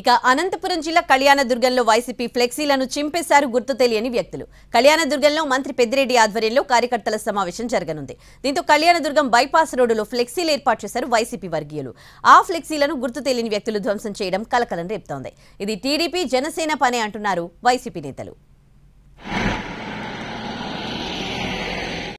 ఇక అనంతపురం జిల్లా కళ్యాణదుర్గంలో వైసీపీ ఫ్లెక్సీలను చింపేశారు గుర్తు తెలియని వ్యక్తులు కళ్యాణదుర్గంలో మంత్రి పెద్దిరెడ్డి ఆధ్వర్యంలో కార్యకర్తల సమావేశం జరగనుంది దీంతో కళ్యాణదుర్గం బైపాస్ రోడ్డులో ఫ్లెక్సీలు ఏర్పాటు చేశారు వైసీపీ వర్గీయులు ఆ ఫ్లెక్సీలను గుర్తు తెలియని వ్యక్తులు ధ్వంసం చేయడం కలకలం రేపుతోంది ఇది టీడీపీ జనసేన పనే అంటున్నారు వైసీపీ నేతలు